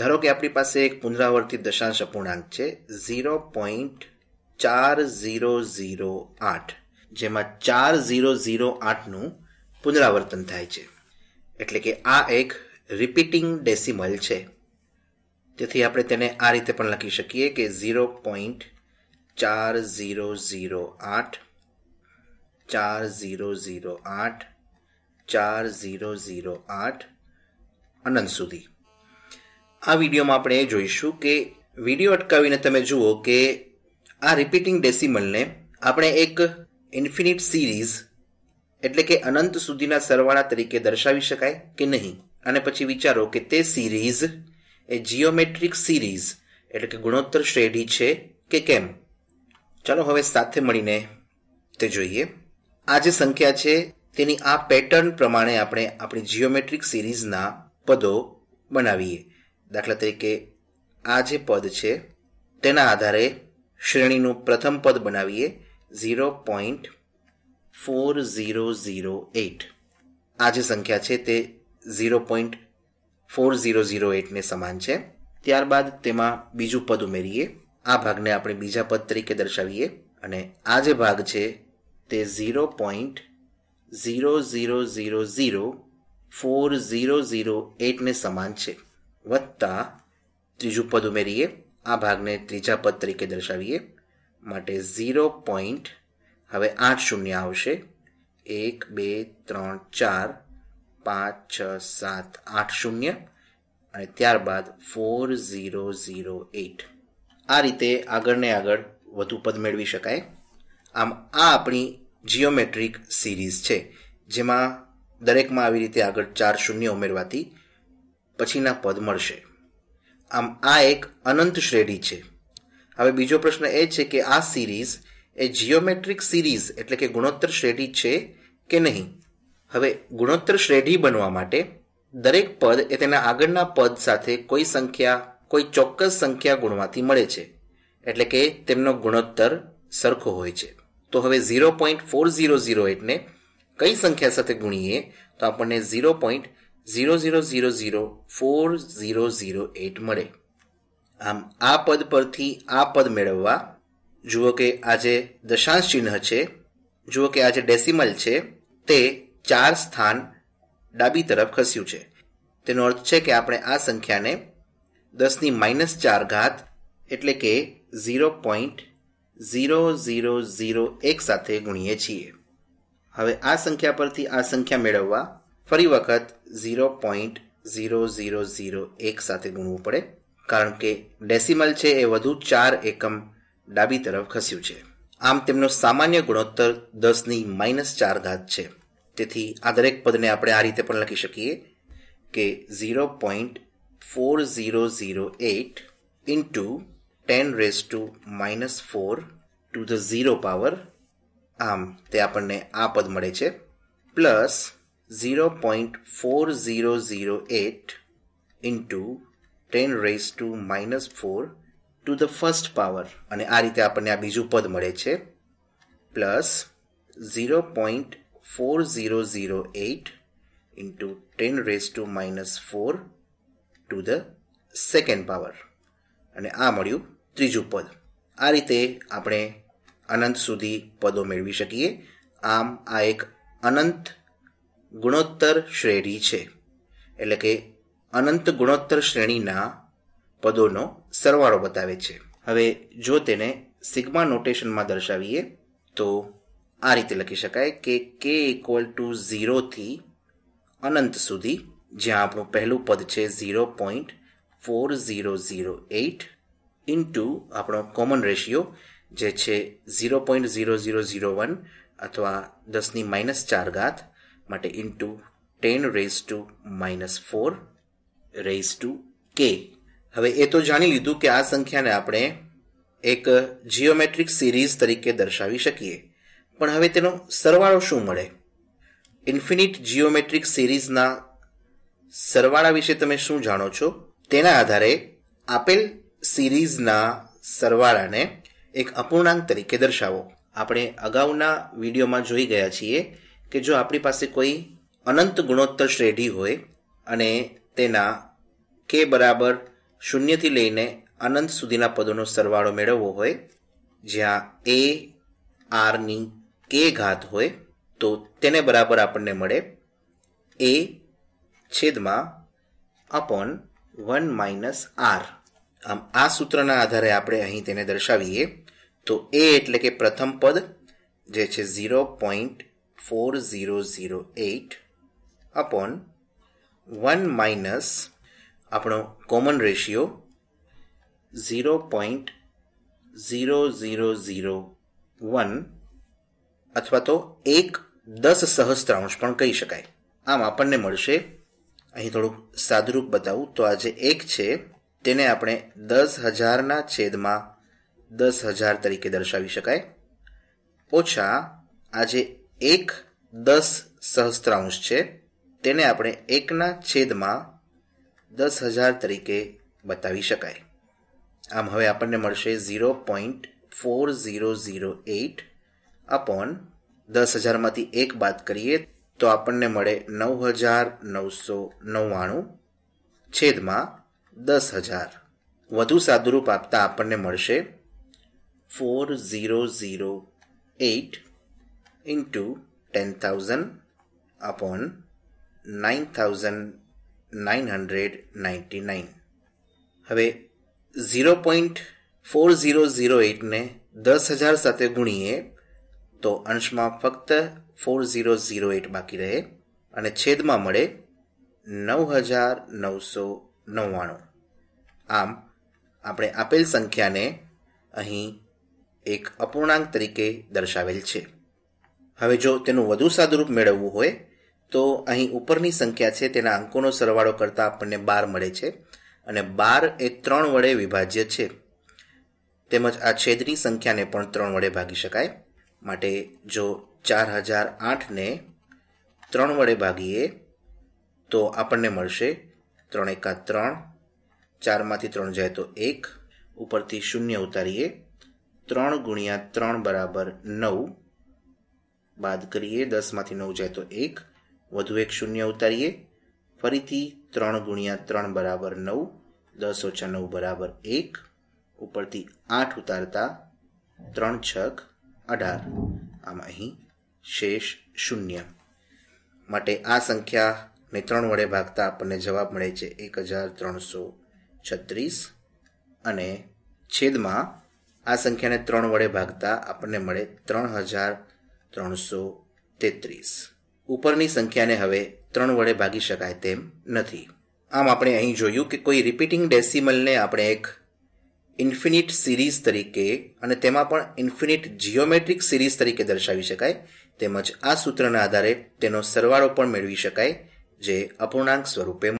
ધારો કે આપણી પાસે એક પુનરાવર્તિત દશાંશ અપૂર્ણાંક છે ઝીરો પોઈન્ટ ચાર ઝીરો ઝીરો આઠ જેમાં ચાર ઝીરો ઝીરો આઠનું પુનરાવર્તન થાય છે એટલે કે આ એક રિપીટિંગ ડેસિમલ છે તેથી આપણે તેને આ રીતે પણ લખી શકીએ કે ઝીરો પોઈન્ટ ચાર ઝીરો ઝીરો આઠ ચાર ઝીરો ઝીરો આઠ ચાર ઝીરો ઝીરો આઠ અનંત સુધી આ વિડીયોમાં આપણે એ જોઈશું કે વિડીયો અટકાવીને તમે જુઓ કે આ રિપીટિંગ ડેસિમલને આપણે એક ઇન્ફિનિટ સિરીઝ એટલે કે અનંત સુધીના સરવાળા તરીકે દર્શાવી શકાય કે નહીં અને પછી વિચારો કે તે સિરીઝ એ જીઓમેટ્રિક સિરીઝ એટલે કે ગુણોત્તર શ્રેઢી છે કે કેમ ચાલો હવે સાથે મળીને તે જોઈએ આ જે સંખ્યા છે તેની આ પેટર્ન પ્રમાણે આપણે આપણી જીઓમેટ્રિક સિરીઝના પદો બનાવીએ દાખલા તરીકે આ જે પદ છે તેના આધારે શ્રેણીનું પ્રથમ પદ બનાવીએ zero point four zero zero eight આ જે સંખ્યા છે તે zero point four zero zero એટને સમાન છે ત્યારબાદ તેમાં બીજું પદ ઉમેરીએ આ ભાગને આપણે બીજા પદ તરીકે દર્શાવીએ અને આ જે ભાગ છે તે zero point zero zero zero zero four zero zero એટને સમાન છે વત્તા ત્રીજું પદ ઉમેરીએ આ ભાગને ત્રીજા પદ તરીકે દર્શાવીએ માટે ઝીરો પોઈન્ટ હવે આઠ શૂન્ય આવશે એક બે ત્રણ ચાર પાંચ છ સાત આઠ શૂન્ય અને ત્યારબાદ ફોર ઝીરો ઝીરો એટ આ રીતે આગળને આગળ વધુ પદ મેળવી શકાય આમ આ આપણી જીઓમેટ્રિક સિરીઝ છે જેમાં દરેકમાં આવી રીતે આગળ ચાર શૂન્ય ઉમેરવાથી પછીના પદ મળશે આમ આ એક અનંત શ્રેણી છે હવે બીજો પ્રશ્ન એ છે કે આ સિરીઝ એ જીઓમેટ્રિક સિરીઝ એટલે કે ગુણોત્તર શ્રેણી છે કે નહીં હવે ગુણોત્તર શ્રેણી બનવા માટે દરેક પદ એ તેના આગળના પદ સાથે કોઈ સંખ્યા કોઈ ચોક્કસ સંખ્યા ગુણવાથી મળે છે એટલે કે તેમનો ગુણોત્તર સરખો હોય છે તો હવે zero point four zero zero એટને કઈ સંખ્યા સાથે ગુણીએ તો આપણને zero point zero zero zero zero four zero zero eight મળે આમ આ પદ પરથી આ પદ મેળવવા જુઓ કે આજે દશાંશ ચિહ્ન છે જુઓ કે આજે ડેસિમલ છે તે ચાર સ્થાન ડાબી તરફ ખસ્યું છે તેનો અર્થ છે કે આપણે આ સંખ્યાને દસની માઇનસ ચાર ઘાત એટલે કે zero point zero zero zero એક સાથે ગુણીએ છીએ હવે આ સંખ્યા પરથી આ સંખ્યા મેળવવા ફરી વખત zero point zero zero zero એક સાથે ગુણવું પડે કારણ કે ડેસિમલ છે એ વધુ ચાર એકમ ડાબી તરફ ખસ્યું છે આમ તેમનો સામાન્ય ગુણોત્તર દસની માઇનસ ચાર ઘાત છે તેથી આ દરેક પદને આપણે આ રીતે પણ લખી શકીએ કે zero point four zero zero eight into ten raise to minus four to the zero power આમ તે આપણને આ પદ મળે છે plus 0.4008 into 10 raised to minus 4 to the first power અને આ રીતે આપણને આ બીજું પદ મળે છે plus zero point four zero zero eight into ten raise to minus four to the second power અને આ મળ્યું ત્રીજું પદ આ રીતે આપણે અનંત સુધી પદો મેળવી શકીએ આમ આ એક અનંત ગુણોત્તર શ્રેણી છે એટલે કે અનંત ગુણોત્તર શ્રેણીના પદોનો સરવાળો બતાવે છે હવે જો તેને સિગ્મા નોટેશનમાં દર્શાવીએ તો આ રીતે લખી શકાય કે કે ઇક્વલ ટુ ઝીરોથી અનંત સુધી જ્યાં આપણું પહેલું પદ છે zero point four zero zero eight into આપણો કોમન રેશિયો જે છે zero point zero zero zero one અથવા દસની માઇનસ ચાર ગાથ માટે into ten raise to minus four raise to કે હવે એ તો જાણી લીધું કે આ સંખ્યાને આપણે એક જીઓમેટ્રિક સિરીઝ તરીકે દર્શાવી શકીએ પણ હવે તેનો સરવાળો શું મળે ઇન્ફિનિટ જીઓમેટ્રિક સિરીઝના સરવાળા વિશે તમે શું જાણો છો તેના આધારે આપેલ સિરીઝના સરવાળાને એક અપૂર્ણાંક તરીકે દર્શાવો આપણે અગાઉના વિડીયોમાં જોઈ ગયા છીએ કે જો આપણી પાસે કોઈ અનંત ગુણોત્તર શ્રેઢી હોય અને તેના કે બરાબર શૂન્યથી લઈને અનંત સુધીના પદોનો સરવાળો મેળવવો હોય જ્યાં એ આરની કે ઘાત હોય તો તેને બરાબર આપણને મળે એ છેદમાં અપોન વન માઇનસ આર આમ આ સૂત્રના આધારે આપણે અહીં તેને દર્શાવીએ તો એ એટલે કે પ્રથમ પદ જે છે ઝીરો પોઈન્ટ 4008 upon 1 minus આપણો common ratio zero point zero zero zero one અથવા તો એક દસ સહસ્ત્રાંશ પણ કહી શકાય આમ આપણને મળશે અહીં થોડુંક સાદુરૂપ બતાવું તો આ જે એક છે તેને આપણે દસ હજારના છેદમાં દસ હજાર તરીકે દર્શાવી શકાય ઓછા આ જે એક દસ સહસ્ત્રાંશ છે તેને આપણે એકના છેદમાં દસ હજાર તરીકે બતાવી શકાય આમ હવે આપણને મળશે zero point four zero zero eight upon દસ હજારમાંથી એક બાદ કરીએ તો આપણને મળે નવ હજાર નવસો નવ્વાણું છેદમાં દસ હજાર વધુ સાદુરૂપ આપતા આપણને મળશે four zero zero eight into 10,000 upon 9,999 હવે 0.4008 ને 10000 સાથે ગુણીએ તો અંશમાં ફક્ત 4008 બાકી રહે અને છેદમાં મળે 9999 આમ આપણે આપેલ સંખ્યાને અહીં એક અપૂર્ણાંક તરીકે દર્શાવેલ છે હવે જો તેનું વધુ સાદુરૂપ મેળવવું હોય તો અહીં ઉપરની સંખ્યા છે તેના અંકોનો સરવાળો કરતાં આપણને બાર મળે છે અને બાર એ ત્રણ વડે વિભાજ્ય છે તેમજ આ છેદની સંખ્યાને પણ ત્રણ વડે ભાગી શકાય માટે જો ચાર હજાર આઠને ત્રણ વડે ભાગીએ તો આપણને મળશે ત્રણ એકા ત્રણ ચારમાંથી ત્રણ જાય તો એક ઉપરથી શૂન્ય ઉતારીએ ત્રણ ગુણ્યા ત્રણ બરાબર નવ બાદ કરીએ દસમાંથી નવ જાય તો એક વધુ એક શૂન્ય ઉતારીએ ફરીથી ત્રણ ગુણ્યા ત્રણ બરાબર નવ દસ ઓછા નવ બરાબર એક ઉપરથી આઠ ઉતારતા ત્રણ છક અઢાર આમ અહીં શેષ શૂન્ય માટે આ સંખ્યાને ત્રણ વડે ભાગતા આપણને જવાબ મળે છે એક હજાર ત્રણસો છત્રીસ અને છેદમાં આ સંખ્યાને ત્રણ વડે ભાગતા આપણને મળે ત્રણ હજાર ત્રણસો તેત્રીસ ઉપરની સંખ્યાને હવે ત્રણ વડે ભાગી શકાય તેમ નથી આમ આપણે અહીં જોયું કે કોઈ રિપીટિંગ ડેસિમલને આપણે એક ઇન્ફિનિટ સિરીઝ તરીકે અને તેમાં પણ ઇન્ફિનિટ જીઓમેટ્રિક સિરીઝ તરીકે દર્શાવી શકાય તેમજ આ સૂત્રના આધારે તેનો સરવાળો પણ મેળવી શકાય જે અપૂર્ણાંક સ્વરૂપે